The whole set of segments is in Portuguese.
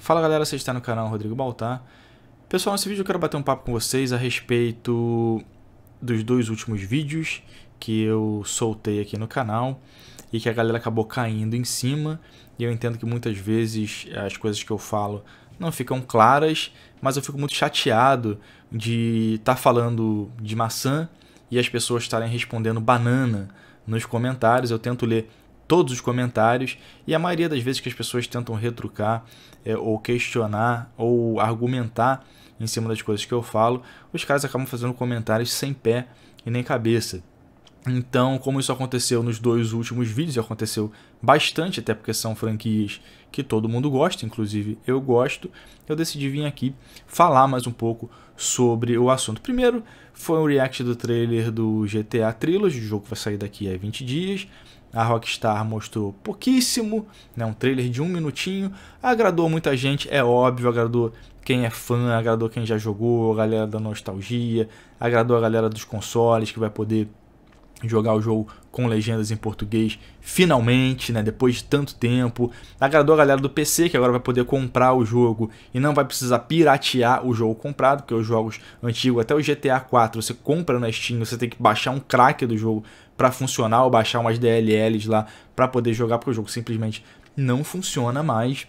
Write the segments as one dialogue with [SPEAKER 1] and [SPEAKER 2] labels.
[SPEAKER 1] Fala galera, você está no canal Rodrigo Baltar. Pessoal, nesse vídeo eu quero bater um papo com vocês a respeito dos dois últimos vídeos que eu soltei aqui no canal e que a galera acabou caindo em cima. E eu entendo que muitas vezes as coisas que eu falo não ficam claras, mas eu fico muito chateado de estar tá falando de maçã e as pessoas estarem respondendo banana nos comentários. Eu tento ler todos os comentários e a maioria das vezes que as pessoas tentam retrucar é, ou questionar ou argumentar em cima das coisas que eu falo, os caras acabam fazendo comentários sem pé e nem cabeça. Então, como isso aconteceu nos dois últimos vídeos, aconteceu bastante, até porque são franquias que todo mundo gosta, inclusive eu gosto, eu decidi vir aqui falar mais um pouco sobre o assunto. Primeiro, foi um react do trailer do GTA Trilogy, o jogo vai sair daqui a 20 dias. A Rockstar mostrou pouquíssimo, né, um trailer de um minutinho, agradou muita gente, é óbvio, agradou quem é fã, agradou quem já jogou, a galera da nostalgia, agradou a galera dos consoles que vai poder jogar o jogo com legendas em português finalmente, né, depois de tanto tempo. Agradou a galera do PC que agora vai poder comprar o jogo e não vai precisar piratear o jogo comprado, porque os jogos antigos, até o GTA 4, você compra na Steam, você tem que baixar um crack do jogo para funcionar ou baixar umas DLLs lá para poder jogar, porque o jogo simplesmente não funciona mais.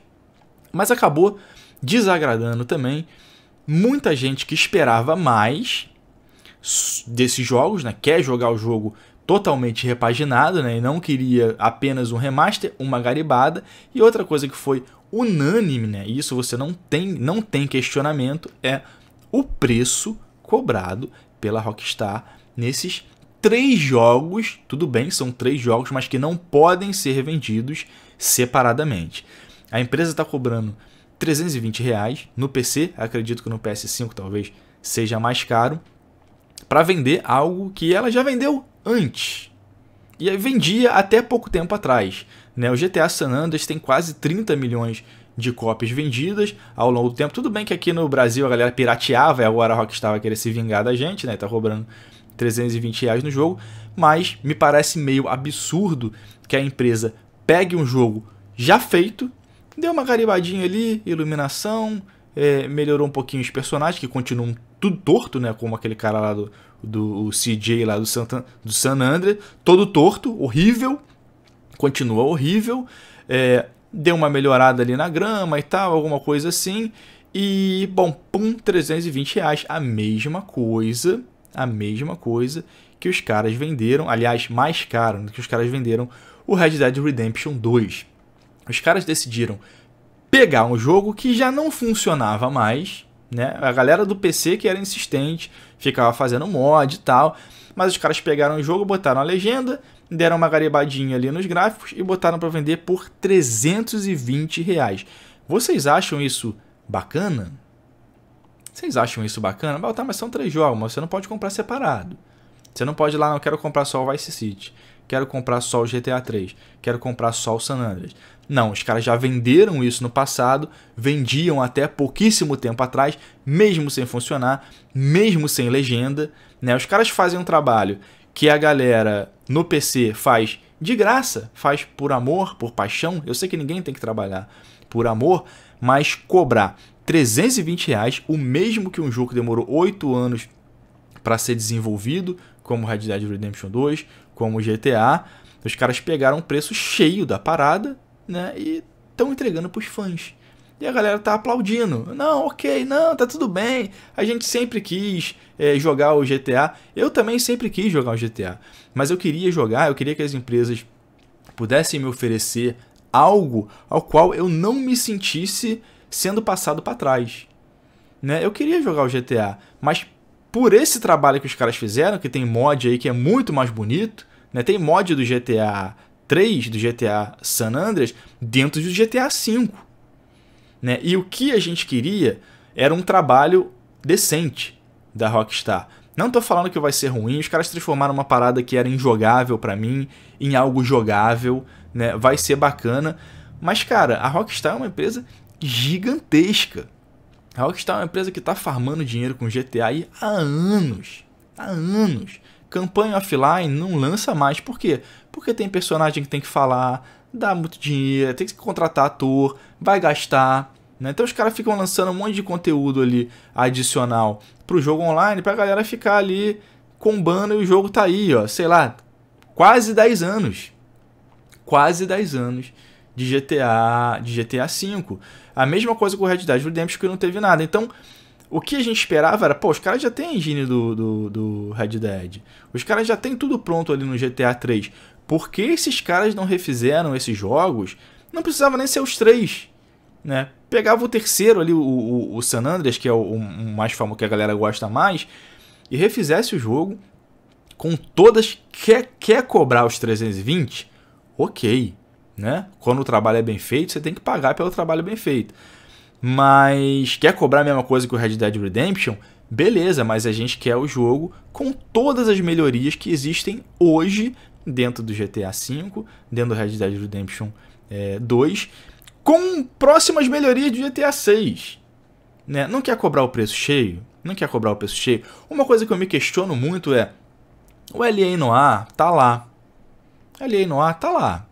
[SPEAKER 1] Mas acabou desagradando também muita gente que esperava mais desses jogos, né? Quer jogar o jogo totalmente repaginado, né? E não queria apenas um remaster, uma garibada. E outra coisa que foi unânime, né? E isso você não tem, não tem questionamento, é o preço cobrado pela Rockstar nesses três jogos, tudo bem, são três jogos, mas que não podem ser vendidos separadamente. A empresa está cobrando 320 reais no PC, acredito que no PS5 talvez seja mais caro, para vender algo que ela já vendeu antes. E vendia até pouco tempo atrás. Né? O GTA San Andreas tem quase 30 milhões de cópias vendidas ao longo do tempo. Tudo bem que aqui no Brasil a galera pirateava e agora a Rockstar vai querer se vingar da gente, né? Tá cobrando 320 reais no jogo, mas me parece meio absurdo que a empresa pegue um jogo já feito, dê uma garibadinha ali, iluminação, é, melhorou um pouquinho os personagens, que continuam tudo torto, né? Como aquele cara lá do, do CJ lá do, Santa, do San André, todo torto, horrível, continua horrível, é, deu uma melhorada ali na grama e tal, alguma coisa assim. E, bom, pum, 320 reais, a mesma coisa a mesma coisa que os caras venderam, aliás, mais caro do que os caras venderam o Red Dead Redemption 2. Os caras decidiram pegar um jogo que já não funcionava mais, né? A galera do PC que era insistente, ficava fazendo mod e tal, mas os caras pegaram o jogo, botaram a legenda, deram uma garibadinha ali nos gráficos e botaram para vender por 320 reais. Vocês acham isso bacana? Vocês acham isso bacana? Mas, tá, mas são três jogos, mas você não pode comprar separado. Você não pode ir lá, não quero comprar só o Vice City, quero comprar só o GTA 3, quero comprar só o San Andreas. Não, os caras já venderam isso no passado, vendiam até pouquíssimo tempo atrás, mesmo sem funcionar, mesmo sem legenda, né? Os caras fazem um trabalho que a galera no PC faz de graça, faz por amor, por paixão. Eu sei que ninguém tem que trabalhar por amor, mas cobrar 320 reais, o mesmo que um jogo que demorou 8 anos para ser desenvolvido, como Red Dead Redemption 2, como GTA. Os caras pegaram um preço cheio da parada, né? E estão entregando para os fãs. E a galera tá aplaudindo. Não, ok, não, tá tudo bem. A gente sempre quis é, jogar o GTA. Eu também sempre quis jogar o GTA. Mas eu queria jogar, eu queria que as empresas pudessem me oferecer algo ao qual eu não me sentisse sendo passado para trás. Né? Eu queria jogar o GTA, mas por esse trabalho que os caras fizeram, que tem mod aí que é muito mais bonito, né? Tem mod do GTA 3, do GTA San Andreas, dentro do GTA 5. Né? E o que a gente queria era um trabalho decente da Rockstar. Não tô falando que vai ser ruim, os caras transformaram uma parada que era injogável para mim em algo jogável, né? Vai ser bacana. Mas, cara, a Rockstar é uma empresa gigantesca. A Rockstar é uma empresa que está farmando dinheiro com GTA há anos. Há anos. Campanha offline não lança mais. Por quê? Porque tem personagem que tem que falar, dá muito dinheiro, tem que contratar ator, vai gastar. Né? Então os caras ficam lançando um monte de conteúdo ali adicional para o jogo online, para a galera ficar ali combando e o jogo tá aí, ó, sei lá, quase 10 anos. Quase 10 anos de GTA, de GTA V. A mesma coisa com o Red Dead Redemption que não teve nada. Então, o que a gente esperava era, pô, os caras já têm a engine do, do, do Red Dead. Os caras já têm tudo pronto ali no GTA 3. Por que esses caras não refizeram esses jogos? Não precisava nem ser os três, né? Pegava o terceiro ali, o, o, o San Andreas, que é o, o mais famoso que a galera gosta mais, e refizesse o jogo com todas. Quer, quer cobrar os 320? Ok né? Quando o trabalho é bem feito, você tem que pagar pelo trabalho bem feito. Mas quer cobrar a mesma coisa que o Red Dead Redemption? Beleza, mas a gente quer o jogo com todas as melhorias que existem hoje dentro do GTA V, dentro do Red Dead Redemption é, eh, 2, com próximas melhorias do GTA VI Né? Não quer cobrar o preço cheio? Não quer cobrar o preço cheio? Uma coisa que eu me questiono muito é: o LA Noir tá lá. LA Noir tá lá.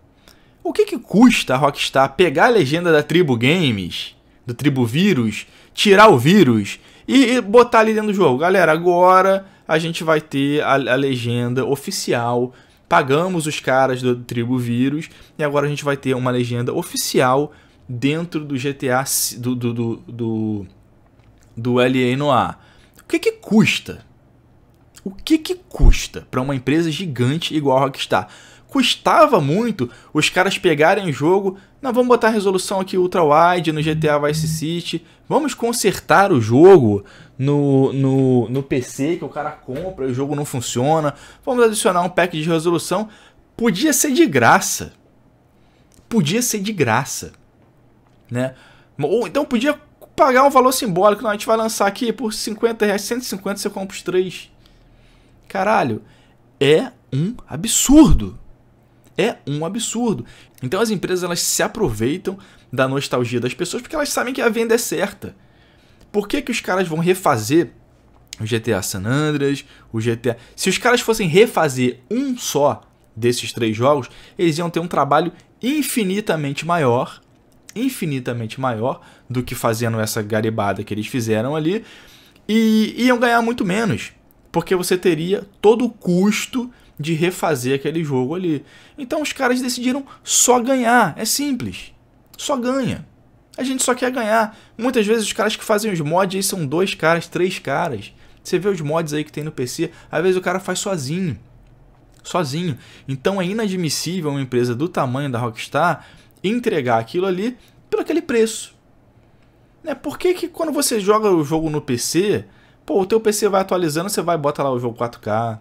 [SPEAKER 1] O que, que custa a Rockstar pegar a legenda da Tribo Games, do Tribo Vírus, tirar o vírus e, e botar ali dentro do jogo? Galera, agora a gente vai ter a, a legenda oficial pagamos os caras do Tribo Vírus e agora a gente vai ter uma legenda oficial dentro do GTA do do do, do, do LA Noir. O que que custa? O que que custa para uma empresa gigante igual a Rockstar custava muito os caras pegarem o jogo. Não, vamos botar a resolução aqui ultra-wide no GTA Vice City. Vamos consertar o jogo no, no, no PC que o cara compra e o jogo não funciona. Vamos adicionar um pack de resolução. Podia ser de graça. Podia ser de graça. Né? Ou então podia pagar um valor simbólico. Não, a gente vai lançar aqui por 50 reais, 150 você compra os três. Caralho, é um absurdo é um absurdo. Então as empresas elas se aproveitam da nostalgia das pessoas porque elas sabem que a venda é certa. Por que, que os caras vão refazer o GTA San Andreas, o GTA. Se os caras fossem refazer um só desses três jogos, eles iam ter um trabalho infinitamente maior, infinitamente maior do que fazendo essa garibada que eles fizeram ali, e iam ganhar muito menos, porque você teria todo o custo de refazer aquele jogo ali. Então os caras decidiram só ganhar. É simples. Só ganha. A gente só quer ganhar. Muitas vezes os caras que fazem os mods aí são dois caras, três caras. Você vê os mods aí que tem no PC, às vezes o cara faz sozinho. Sozinho. Então é inadmissível uma empresa do tamanho da Rockstar entregar aquilo ali pelo aquele preço. Né? Por que, que quando você joga o jogo no PC, pô, o teu PC vai atualizando, você vai bota lá o jogo 4K,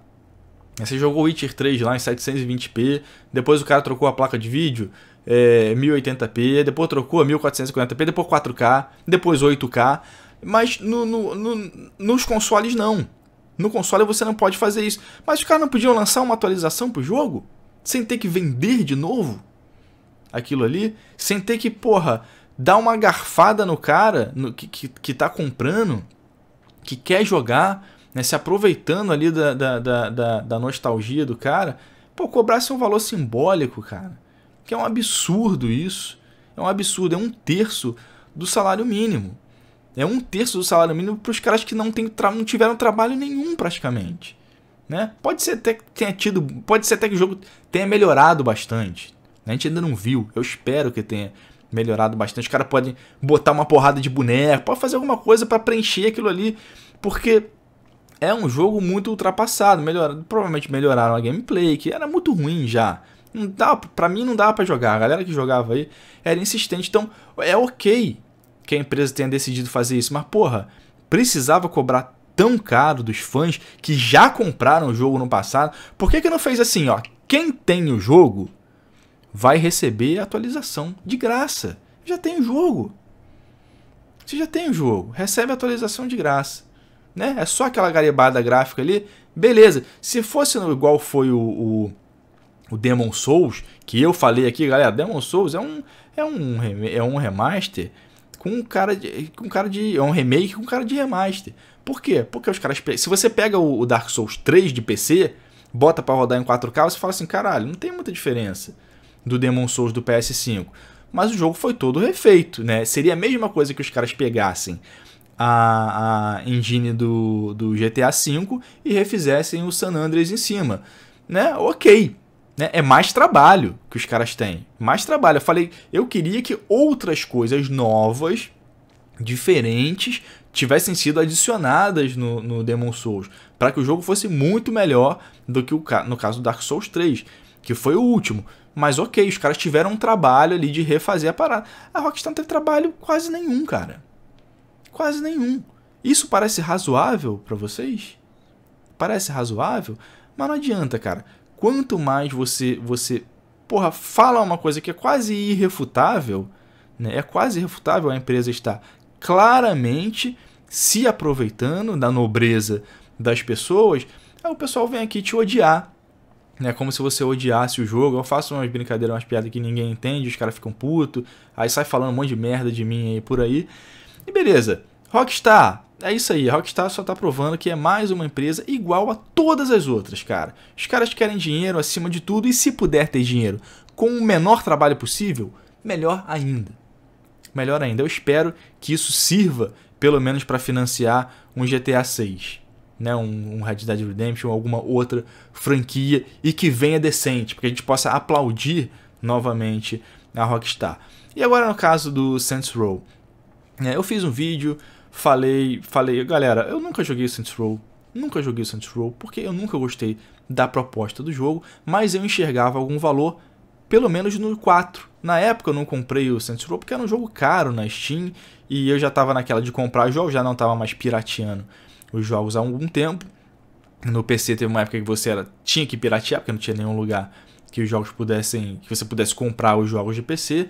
[SPEAKER 1] você jogou Witcher 3 lá em 720p, depois o cara trocou a placa de vídeo é, 1080p, depois trocou a 1440p, depois 4K, depois 8K. Mas no, no, no, nos consoles não. No console você não pode fazer isso. Mas os caras não podiam lançar uma atualização pro jogo? Sem ter que vender de novo aquilo ali? Sem ter que, porra, dar uma garfada no cara no, que, que, que tá comprando, que quer jogar né, se aproveitando ali da, da, da, da, nostalgia do cara, pô, cobrasse é um valor simbólico, cara. Que é um absurdo isso. É um absurdo, é um terço do salário mínimo. É um terço do salário mínimo para os caras que não, tem, não tiveram trabalho nenhum praticamente. Né? Pode ser até que tenha tido, pode ser até que o jogo tenha melhorado bastante. Né? A gente ainda não viu. Eu espero que tenha melhorado bastante. Os caras podem botar uma porrada de boneco, pode fazer alguma coisa para preencher aquilo ali, porque é um jogo muito ultrapassado, melhor, provavelmente melhoraram a gameplay, que era muito ruim já. Não dá, pra mim não dá para jogar, a galera que jogava aí era insistente, então é ok que a empresa tenha decidido fazer isso, mas porra, precisava cobrar tão caro dos fãs que já compraram o jogo no passado, por que que não fez assim, ó, quem tem o jogo vai receber a atualização de graça, já tem o jogo. Você já tem o jogo, recebe a atualização de graça né? É só aquela garibada gráfica ali, beleza. Se fosse igual foi o, o, o Demon Souls, que eu falei aqui, galera, Demon Souls é um, é um, é um remaster com um cara de. Com cara de. É um remake com cara de remaster. Por quê? Porque os caras. Se você pega o Dark Souls 3 de PC, bota para rodar em 4K, você fala assim, caralho, não tem muita diferença do Demon Souls do PS5. Mas o jogo foi todo refeito, né? Seria a mesma coisa que os caras pegassem a, a engine do, do GTA V e refizessem o San Andreas em cima. Né? Ok. Né? É mais trabalho que os caras têm. Mais trabalho. Eu falei, eu queria que outras coisas novas, diferentes, tivessem sido adicionadas no, no Demon Souls. para que o jogo fosse muito melhor do que o no caso do Dark Souls 3, que foi o último. Mas ok, os caras tiveram um trabalho ali de refazer a parada. A Rockstar não teve trabalho quase nenhum, cara. Quase nenhum. Isso parece razoável para vocês? Parece razoável? Mas não adianta, cara. Quanto mais você você porra, fala uma coisa que é quase irrefutável, né? É quase irrefutável a empresa estar claramente se aproveitando da nobreza das pessoas, aí o pessoal vem aqui te odiar. Né, como se você odiasse o jogo. Eu faço umas brincadeiras, umas piadas que ninguém entende, os caras ficam putos, aí sai falando um monte de merda de mim aí por aí. E beleza, Rockstar, é isso aí, a Rockstar só tá provando que é mais uma empresa igual a todas as outras, cara. Os caras querem dinheiro acima de tudo e se puder ter dinheiro com o menor trabalho possível, melhor ainda. Melhor ainda, eu espero que isso sirva pelo menos para financiar um GTA 6, né, um, um Red Dead Redemption ou alguma outra franquia e que venha decente, porque a gente possa aplaudir novamente a Rockstar. E agora no caso do Saints Row, é, eu fiz um vídeo, falei, falei, galera, eu nunca joguei Saints Row, nunca joguei Saints Row porque eu nunca gostei da proposta do jogo, mas eu enxergava algum valor pelo menos no 4. Na época eu não comprei o Saints Row porque era um jogo caro na Steam e eu já estava naquela de comprar jogos, já não estava mais pirateando os jogos há algum tempo. No PC teve uma época que você era, tinha que piratear porque não tinha nenhum lugar que os jogos pudessem, que você pudesse comprar os jogos de PC.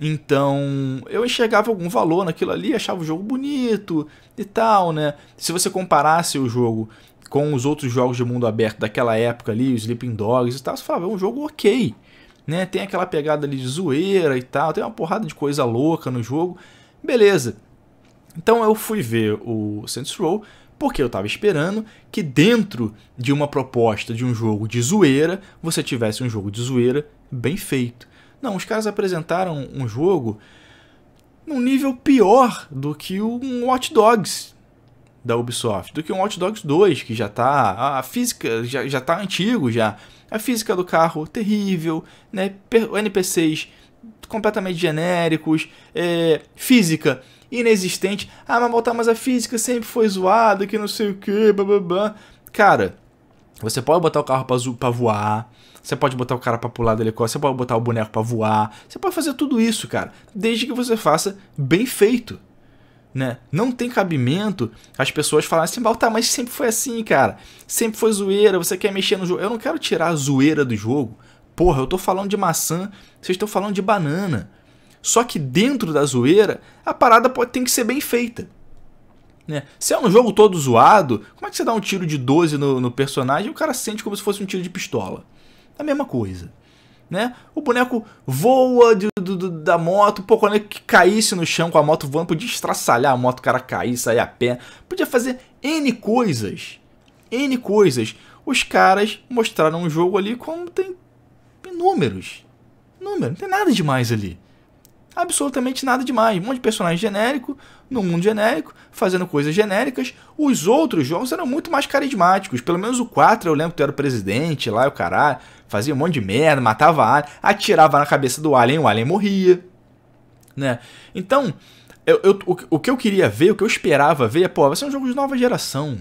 [SPEAKER 1] Então, eu enxergava algum valor naquilo ali, achava o jogo bonito e tal, né? Se você comparasse o jogo com os outros jogos de mundo aberto daquela época ali, os Sleeping Dogs e tal, você falava, é um jogo ok, né? Tem aquela pegada ali de zoeira e tal, tem uma porrada de coisa louca no jogo, beleza. Então eu fui ver o Saints Row porque eu estava esperando que dentro de uma proposta de um jogo de zoeira, você tivesse um jogo de zoeira bem feito. Não, os caras apresentaram um jogo num nível pior do que um Watch Dogs da Ubisoft, do que um Watch Dogs 2, que já tá. A física já, já tá antigo já. A física do carro terrível, né? NPCs completamente genéricos, é, física inexistente. Ah, mas voltar mais a física sempre foi zoada que não sei o que, blá blá blá. Cara, você pode botar o carro para voar, você pode botar o cara para pular do helicóptero, você pode botar o boneco para voar, você pode fazer tudo isso, cara, desde que você faça bem feito. Né? Não tem cabimento as pessoas falarem assim, tá, mas sempre foi assim, cara. Sempre foi zoeira, você quer mexer no jogo. Eu não quero tirar a zoeira do jogo. Porra, eu tô falando de maçã, vocês estão falando de banana. Só que dentro da zoeira, a parada pode, tem que ser bem feita. Né? Se é um jogo todo zoado, como é que você dá um tiro de 12 no, no personagem e o cara sente como se fosse um tiro de pistola? É a mesma coisa. Né? O boneco voa de, do, do, da moto, pô, quando ele é caísse no chão com a moto voando, podia estraçalhar a moto, o cara cair, sair a pé, podia fazer N coisas. N coisas. Os caras mostraram um jogo ali como tem números Número, não tem nada demais ali absolutamente nada demais. Um monte de personagem genérico, no mundo genérico, fazendo coisas genéricas. Os outros jogos eram muito mais carismáticos. Pelo menos o 4, eu lembro que tu era o presidente lá, o caralho, fazia um monte de merda, matava alien, atirava na cabeça do alien, o alien morria. Né? Então, eu, eu, o, o, que eu queria ver, o que eu esperava ver é, pô, vai ser um jogo de nova geração.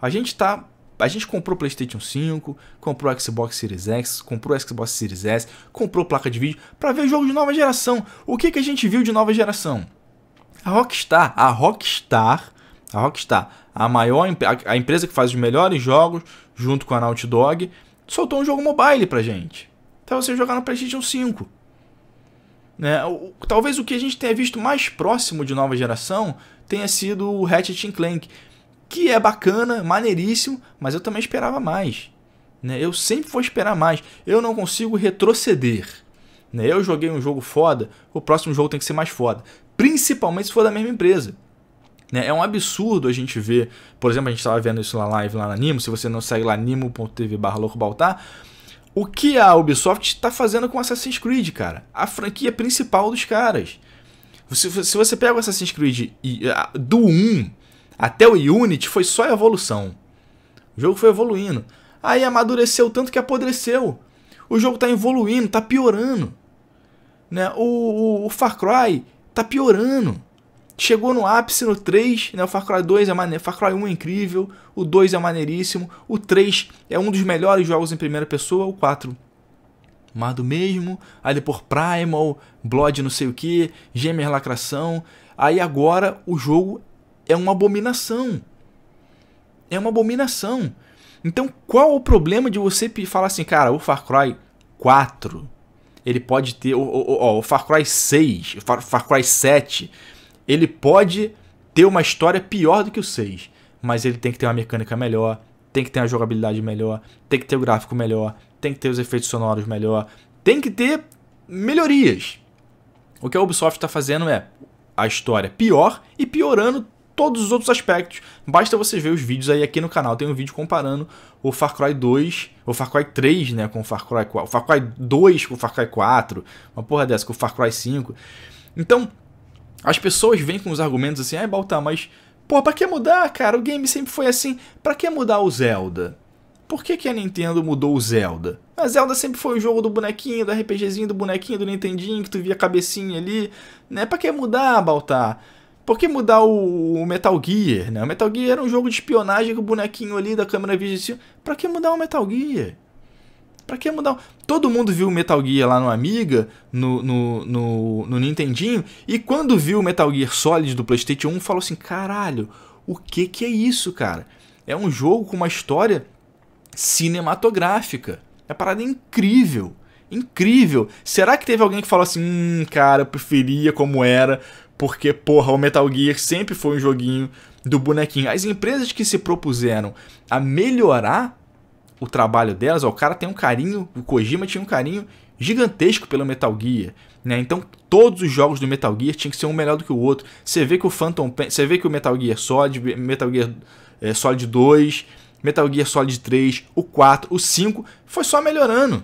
[SPEAKER 1] A gente tá a gente comprou PlayStation 5, comprou Xbox Series X, comprou Xbox Series S, comprou placa de vídeo para ver jogo de nova geração. O que que a gente viu de nova geração? A Rockstar, a Rockstar, a Rockstar, a maior a, empresa que faz os melhores jogos junto com a Naughty Dog, soltou um jogo mobile pra gente. Pra você jogar no PlayStation 5. Né? Talvez o que a gente tenha visto mais próximo de nova geração tenha sido o Ratchet Clank que é bacana, maneiríssimo, mas eu também esperava mais. Né? Eu sempre vou esperar mais. Eu não consigo retroceder. Né? Eu joguei um jogo foda, o próximo jogo tem que ser mais foda. Principalmente se for da mesma empresa. Né? É um absurdo a gente ver, por exemplo, a gente estava vendo isso na live lá na Nimo, se você não segue lá, animotv barra loucobaltar, o que a Ubisoft está fazendo com Assassin's Creed, cara. A franquia principal dos caras. Se, se você pega o Assassin's Creed do 1 até o Unity foi só evolução. O jogo foi evoluindo. Aí amadureceu tanto que apodreceu. O jogo tá evoluindo, tá piorando. Né? O, o, o Far Cry tá piorando. Chegou no ápice no 3, né? O Far Cry 2 é maneiro, Far Cry 1 é incrível, o 2 é maneiríssimo, o 3 é um dos melhores jogos em primeira pessoa, o 4 mais do mesmo, Ali por Primal, Blood não sei o que, Gêmeas Lacração, aí agora o jogo é uma abominação. É uma abominação. Então, qual o problema de você falar assim, cara, o Far Cry 4, ele pode ter. O, o, o Far Cry 6, o Far, Far Cry 7, ele pode ter uma história pior do que o 6. Mas ele tem que ter uma mecânica melhor, tem que ter uma jogabilidade melhor, tem que ter o gráfico melhor, tem que ter os efeitos sonoros melhor, tem que ter melhorias. O que a Ubisoft está fazendo é a história pior e piorando todos os outros aspectos. Basta você ver os vídeos aí aqui no canal. Tem um vídeo comparando o Far Cry 2, o Far Cry 3, né, com o Far Cry 4, o Far Cry 2 com o Far Cry 4, uma porra dessa com o Far Cry 5. Então, as pessoas vêm com os argumentos assim: "Ai, ah, Baltar, mas pô, para que mudar, cara? O game sempre foi assim. Para que mudar o Zelda?" Por que, que a Nintendo mudou o Zelda? A Zelda sempre foi o jogo do bonequinho, do RPGzinho, do bonequinho, do Nintendinho, que tu via a cabecinha ali, né? Pra que mudar, Baltar? Por que mudar o, Metal Gear, né? O Metal Gear era um jogo de espionagem com o bonequinho ali da câmera vista de cima. Pra que mudar o Metal Gear? Pra que mudar? Todo mundo viu o Metal Gear lá no Amiga, no, no, no, no Nintendinho, e quando viu o Metal Gear Solid do PlayStation 1, falou assim: caralho, o que que é isso, cara? É um jogo com uma história cinematográfica. É parada incrível. Incrível. Será que teve alguém que falou assim: hum, cara, eu preferia como era, porque, porra, o Metal Gear sempre foi um joguinho do bonequinho. As empresas que se propuseram a melhorar o trabalho delas, ó, o cara tem um carinho, o Kojima tinha um carinho gigantesco pelo Metal Gear, né? Então todos os jogos do Metal Gear tinham que ser um melhor do que o outro. Você vê que o Phantom, Pen você vê que o Metal Gear Solid, Metal Gear é, Solid 2, Metal Gear Solid 3, o 4, o 5 foi só melhorando.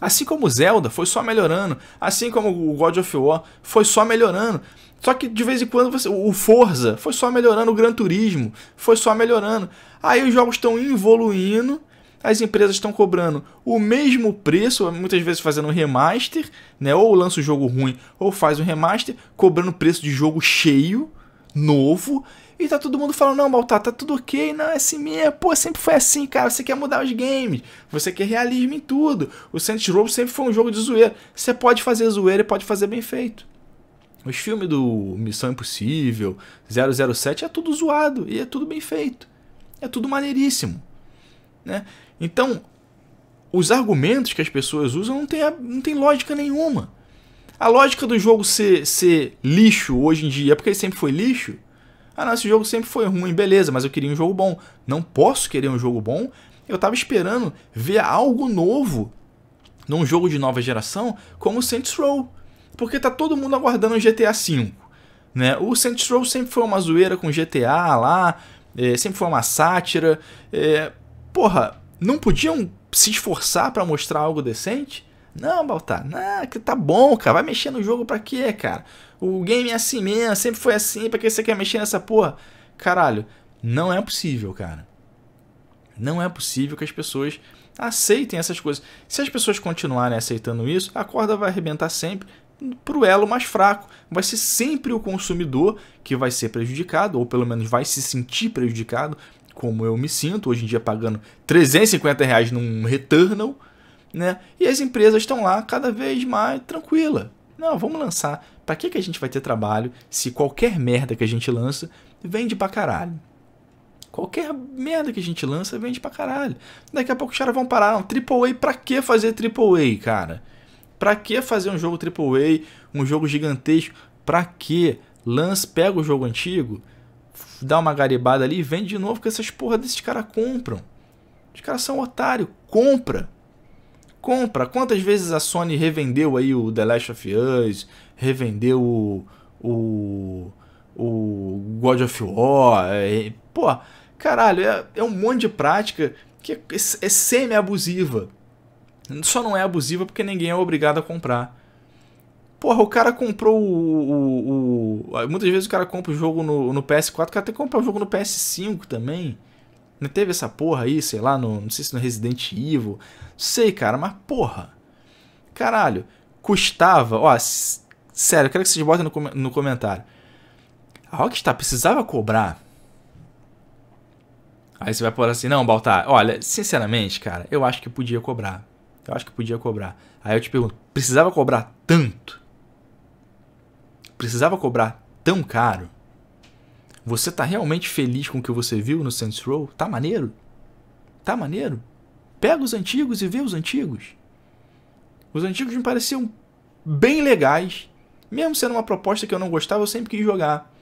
[SPEAKER 1] Assim como Zelda foi só melhorando, assim como o God of War foi só melhorando. Só que de vez em quando você, o Forza foi só melhorando, o Gran Turismo foi só melhorando. Aí os jogos estão evoluindo, as empresas estão cobrando o mesmo preço, muitas vezes fazendo um remaster, né? Ou lança o um jogo ruim, ou faz um remaster, cobrando preço de jogo cheio novo. E tá todo mundo falando, não, Malta, tá tudo ok, não, é assim mesmo, pô, sempre foi assim, cara, você quer mudar os games, você quer realismo em tudo. O Saints Row sempre foi um jogo de zoeira, você pode fazer zoeira e pode fazer bem feito. Os filmes do Missão Impossível, 007, é tudo zoado e é tudo bem feito. É tudo maneiríssimo. Né? Então, os argumentos que as pessoas usam não tem, não tem lógica nenhuma. A lógica do jogo ser, ser lixo hoje em dia, porque ele sempre foi lixo. Ah, não, esse jogo sempre foi ruim, beleza, mas eu queria um jogo bom. Não posso querer um jogo bom. Eu tava esperando ver algo novo num jogo de nova geração como Saints Row. Porque tá todo mundo aguardando o GTA V. Né? O Saints Row sempre foi uma zoeira com GTA lá, é, sempre foi uma sátira. É, porra, não podiam se esforçar para mostrar algo decente? Não, Baltar, não, que tá bom, cara. Vai mexer no jogo pra quê, cara? O game é assim mesmo, sempre foi assim, pra que você quer mexer nessa porra? Caralho, não é possível, cara. Não é possível que as pessoas aceitem essas coisas. Se as pessoas continuarem aceitando isso, a corda vai arrebentar sempre para o elo mais fraco. Vai ser sempre o consumidor que vai ser prejudicado, ou pelo menos vai se sentir prejudicado, como eu me sinto hoje em dia pagando 350 reais num Returnal né? E as empresas estão lá cada vez mais tranquila. Não, vamos lançar. Para que, que a gente vai ter trabalho se qualquer merda que a gente lança vende pra caralho? Qualquer merda que a gente lança vende pra caralho. Daqui a pouco os caras vão parar. Não, A? pra que fazer Triple A, cara? Pra que fazer um jogo Triple A, um jogo gigantesco? Pra que? Lance, pega o jogo antigo, dá uma garibada ali e vende de novo, que essas porra desses caras compram. Os caras são otários. compra compra. Quantas vezes a Sony revendeu aí o The Last of Us, revendeu o, o, o God of War, é, pô, caralho, é, é, um monte de prática que é, é semi-abusiva. Só não é abusiva porque ninguém é obrigado a comprar. Porra, o cara comprou o. o, o muitas vezes o cara compra o jogo no, no PS4, o cara tem que comprar o jogo no PS5 também. Não teve essa porra aí, sei lá, no, não sei se no Resident Evil. Sei, cara, mas porra. Caralho, custava, ó, sério, eu quero que vocês botem no, com no comentário. A Rockstar precisava cobrar. Aí você vai falar assim, não, Baltar, olha, sinceramente, cara, eu acho que podia cobrar. Eu acho que podia cobrar. Aí eu te pergunto, precisava cobrar tanto? Precisava cobrar tão caro? Você tá realmente feliz com o que você viu no Saints Row? Tá maneiro? Tá maneiro? Pega os antigos e vê os antigos. Os antigos me pareciam bem legais. Mesmo sendo uma proposta que eu não gostava, eu sempre quis jogar.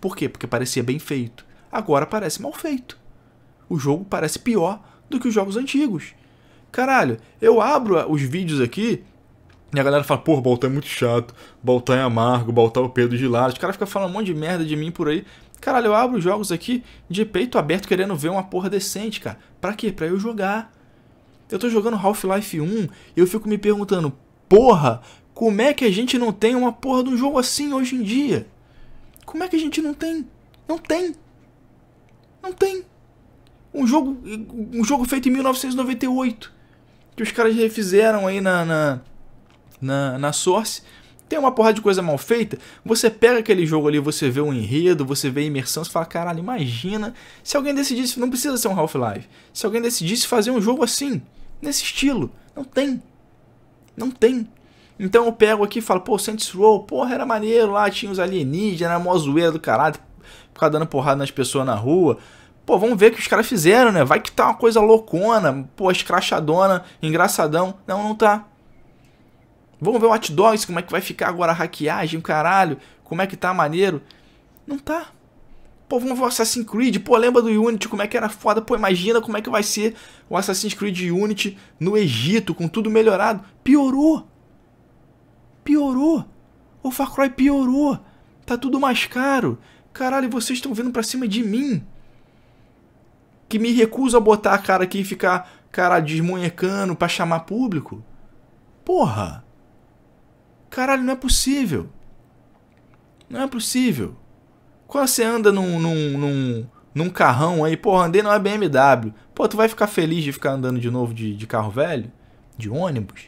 [SPEAKER 1] Por quê? Porque parecia bem feito. Agora parece mal feito. O jogo parece pior do que os jogos antigos. Caralho, eu abro os vídeos aqui e a galera fala, pô, Baltar é muito chato, Baltar é amargo, Baltar é o Pedro de Lara. Os caras ficam falando um monte de merda de mim por aí. Caralho, eu abro jogos aqui de peito aberto querendo ver uma porra decente, cara. Pra quê? Pra eu jogar. Eu tô jogando Half-Life 1 e eu fico me perguntando, porra, como é que a gente não tem uma porra de um jogo assim hoje em dia? Como é que a gente não tem? Não tem. Não tem. Um jogo, um jogo feito em 1998. Que os caras refizeram aí na, na, na, na Source tem uma porrada de coisa mal feita, você pega aquele jogo ali, você vê o um enredo, você vê a imersão, você fala, caralho, imagina se alguém decidisse, não precisa ser um Half-Life, se alguém decidisse fazer um jogo assim, nesse estilo, não tem, não tem. Então eu pego aqui e falo, pô, Saints Row, porra, era maneiro lá, tinha os alienígenas, era mó zoeira do caralho, ficar dando porrada nas pessoas na rua, pô, vamos ver o que os caras fizeram, né? Vai que tá uma coisa loucona, pô, escrachadona, engraçadão. Não, não tá. Vamos ver o Hot Dogs, como é que vai ficar agora a hackeagem, caralho, como é que tá maneiro. Não tá. Pô, vamos ver o Assassin's Creed, pô, lembra do Unity, como é que era foda, pô, imagina como é que vai ser o Assassin's Creed Unity no Egito, com tudo melhorado. Piorou. Piorou. O Far Cry piorou. Tá tudo mais caro. Caralho, vocês estão vindo pra cima de mim. Que me recuso a botar a cara aqui e ficar, cara, desmonhecando pra chamar público. Porra. Caralho, não é possível. Não é possível. Quando você anda num, num, num, num carrão aí, porra, andei numa BMW. Pô, tu vai ficar feliz de ficar andando de novo de, de carro velho? De ônibus?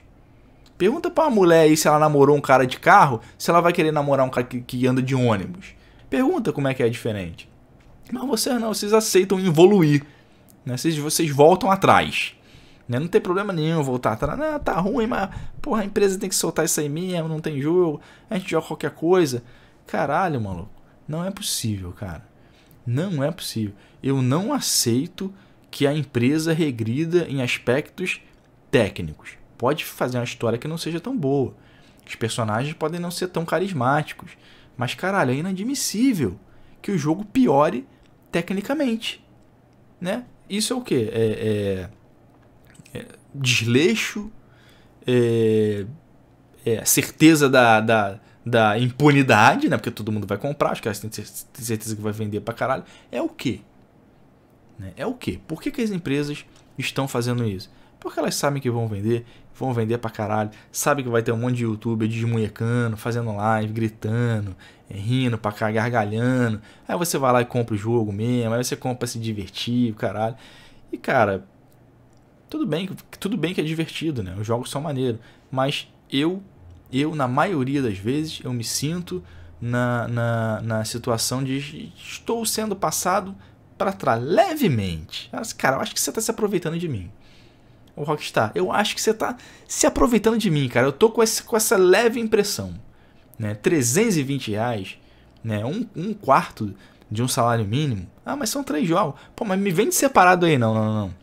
[SPEAKER 1] Pergunta pra uma mulher aí se ela namorou um cara de carro, se ela vai querer namorar um cara que, que anda de ônibus. Pergunta como é que é diferente. Mas vocês não, vocês aceitam evoluir. Né? Vocês, vocês voltam atrás. Né? Não tem problema nenhum voltar tá Não, tá ruim, mas porra, a empresa tem que soltar isso aí mesmo, não tem jogo, a gente joga qualquer coisa. Caralho, maluco. Não é possível, cara. Não é possível. Eu não aceito que a empresa regrida em aspectos técnicos. Pode fazer uma história que não seja tão boa. Os personagens podem não ser tão carismáticos. Mas, caralho, é inadmissível que o jogo piore tecnicamente. Né? Isso é o que? É, é, é, desleixo, é, é, certeza da, da, da, impunidade, né? Porque todo mundo vai comprar, que elas têm certeza que vai vender pra caralho. É o quê? Né? É o quê? Por que, que as empresas estão fazendo isso? Porque elas sabem que vão vender, vão vender pra caralho, sabem que vai ter um monte de youtuber desmunhecando, fazendo live, gritando, é, rindo pra cá, gargalhando. Aí você vai lá e compra o jogo mesmo, aí você compra pra se divertir, caralho. E cara, tudo bem, tudo bem que é divertido, né? Os jogos são maneiros, mas eu eu na maioria das vezes eu me sinto na, na, na situação de estou sendo passado para trás levemente. Assim, cara, eu acho que você está se aproveitando de mim. O Rockstar, eu acho que você está se aproveitando de mim, cara. Eu tô com, esse, com essa leve impressão. Né? 320 reais, né? um, um quarto de um salário mínimo. Ah, mas são três jogos. Pô, mas me vende separado aí, não, não, não.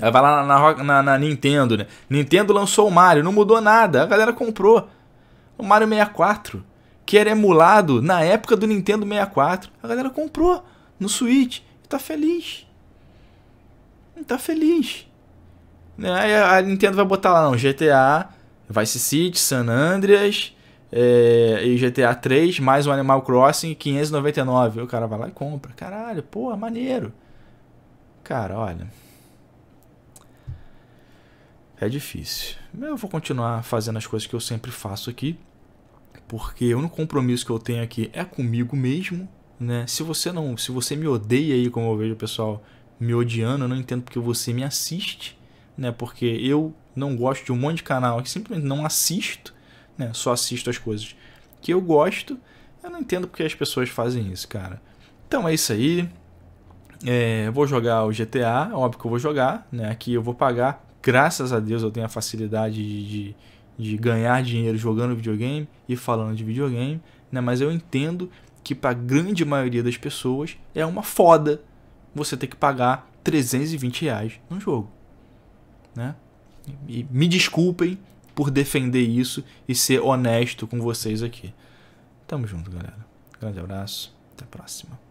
[SPEAKER 1] Aí vai lá na, na, na, Nintendo, né? Nintendo lançou o Mario, não mudou nada, a galera comprou. O Mario 64, que era emulado na época do Nintendo 64, a galera comprou no Switch e tá feliz. E tá feliz. Né? Aí a Nintendo vai botar lá, não, GTA, Vice City, San Andreas é, e GTA 3, mais um Animal Crossing, 599. O cara vai lá e compra. Caralho, porra, maneiro. Cara, olha é difícil. Eu vou continuar fazendo as coisas que eu sempre faço aqui, porque o único compromisso que eu tenho aqui é comigo mesmo, né? Se você não, se você me odeia aí, como eu vejo o pessoal me odiando, eu não entendo porque você me assiste, né? Porque eu não gosto de um monte de canal que simplesmente não assisto, né? Só assisto as coisas que eu gosto. Eu não entendo porque as pessoas fazem isso, cara. Então é isso aí. É, vou jogar o GTA, óbvio que eu vou jogar, né? Aqui eu vou pagar graças a Deus eu tenho a facilidade de, de, de ganhar dinheiro jogando videogame e falando de videogame, né? Mas eu entendo que para a grande maioria das pessoas é uma foda você ter que pagar 320 reais num jogo, né? E me desculpem por defender isso e ser honesto com vocês aqui. Tamo junto, galera. Grande abraço. Até a próxima.